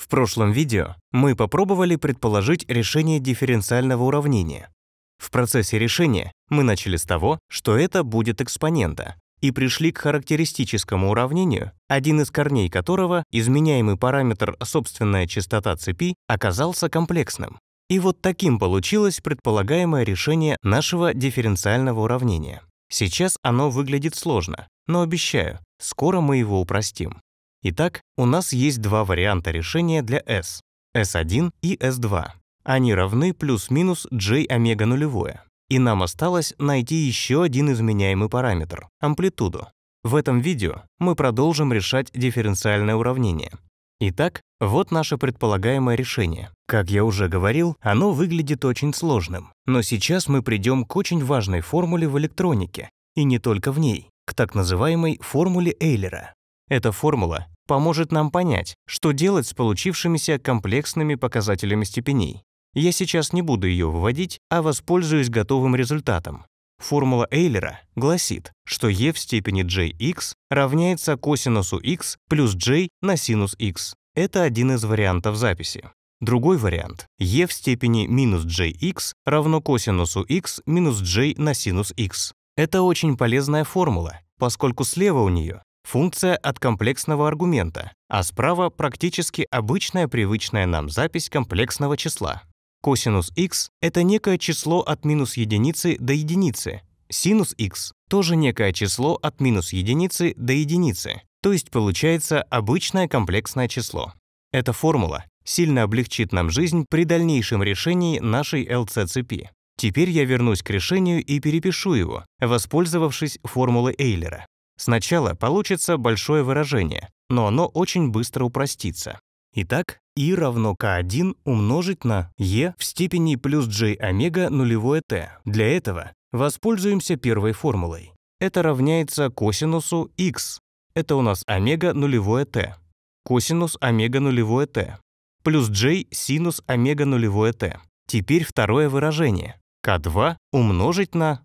В прошлом видео мы попробовали предположить решение дифференциального уравнения. В процессе решения мы начали с того, что это будет экспонента, и пришли к характеристическому уравнению, один из корней которого, изменяемый параметр собственная частота цепи, оказался комплексным. И вот таким получилось предполагаемое решение нашего дифференциального уравнения. Сейчас оно выглядит сложно, но обещаю, скоро мы его упростим. Итак, у нас есть два варианта решения для S — S1 и S2. Они равны плюс-минус j омега нулевое. И нам осталось найти еще один изменяемый параметр — амплитуду. В этом видео мы продолжим решать дифференциальное уравнение. Итак, вот наше предполагаемое решение. Как я уже говорил, оно выглядит очень сложным. Но сейчас мы придем к очень важной формуле в электронике, и не только в ней, к так называемой формуле Эйлера. Эта формула поможет нам понять, что делать с получившимися комплексными показателями степеней. Я сейчас не буду ее выводить, а воспользуюсь готовым результатом. Формула Эйлера гласит, что e в степени jx равняется косинусу x плюс j на синус x. Это один из вариантов записи. Другой вариант – e в степени минус jx равно косинусу x минус j на синус x. Это очень полезная формула, поскольку слева у нее функция от комплексного аргумента, а справа практически обычная привычная нам запись комплексного числа. Косинус x — это некое число от минус единицы до единицы. Синус x — тоже некое число от минус единицы до единицы, то есть получается обычное комплексное число. Эта формула сильно облегчит нам жизнь при дальнейшем решении нашей ЛЦ-цепи. Теперь я вернусь к решению и перепишу его, воспользовавшись формулой Эйлера. Сначала получится большое выражение, но оно очень быстро упростится. Итак, и равно k1 умножить на e в степени плюс j омега нулевое t. Для этого воспользуемся первой формулой. Это равняется косинусу x. Это у нас омега нулевое t. Косинус омега нулевое t. Плюс j синус омега нулевое t. Теперь второе выражение. k2 умножить на...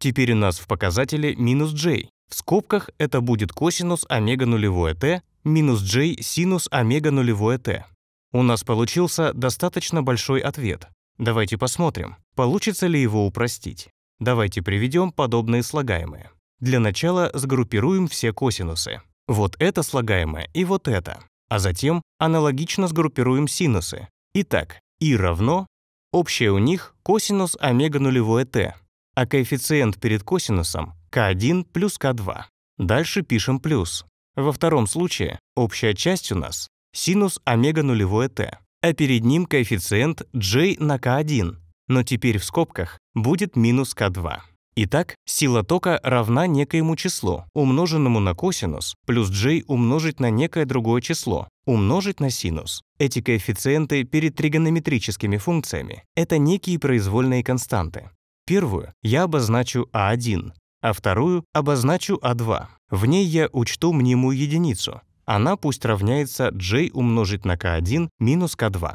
Теперь у нас в показателе минус j, в скобках это будет косинус омега нулевое t минус j синус омега нулевое t. У нас получился достаточно большой ответ. Давайте посмотрим, получится ли его упростить. Давайте приведем подобные слагаемые. Для начала сгруппируем все косинусы. Вот это слагаемое и вот это. А затем аналогично сгруппируем синусы. Итак, и равно, общее у них косинус омега нулевое t, а коэффициент перед косинусом k1 плюс k2. Дальше пишем плюс. Во втором случае общая часть у нас синус омега нулевое t, а перед ним коэффициент j на k1, но теперь в скобках будет минус k2. Итак, сила тока равна некоему числу, умноженному на косинус, плюс j умножить на некое другое число, умножить на синус. Эти коэффициенты перед тригонометрическими функциями — это некие произвольные константы. Первую я обозначу А1, а вторую обозначу А2. В ней я учту мнимую единицу. Она пусть равняется j умножить на k1 минус k2.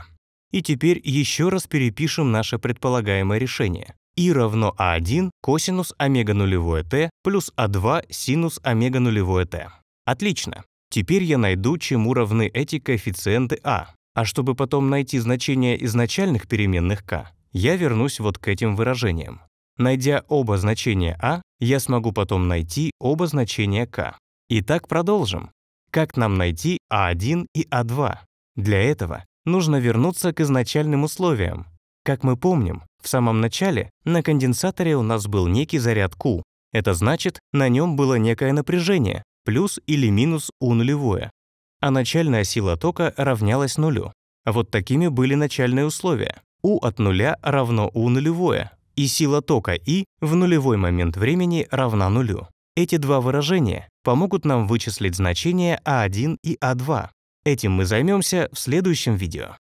И теперь еще раз перепишем наше предполагаемое решение. и равно а1 косинус омега нулевое т плюс а2 синус омега нулевое т. Отлично. Теперь я найду, чему равны эти коэффициенты а. А чтобы потом найти значение изначальных переменных k, я вернусь вот к этим выражениям. Найдя оба значения а, я смогу потом найти оба значения k. Итак, продолжим. Как нам найти А1 и А2? Для этого нужно вернуться к изначальным условиям. Как мы помним, в самом начале на конденсаторе у нас был некий заряд Q. Это значит, на нем было некое напряжение, плюс или минус U нулевое. А начальная сила тока равнялась нулю. Вот такими были начальные условия. U от нуля равно U нулевое, и сила тока И в нулевой момент времени равна нулю. Эти два выражения помогут нам вычислить значения А1 и А2. Этим мы займемся в следующем видео.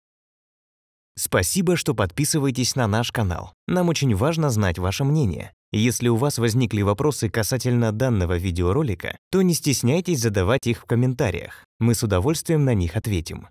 Спасибо, что подписываетесь на наш канал. Нам очень важно знать ваше мнение. Если у вас возникли вопросы касательно данного видеоролика, то не стесняйтесь задавать их в комментариях. Мы с удовольствием на них ответим.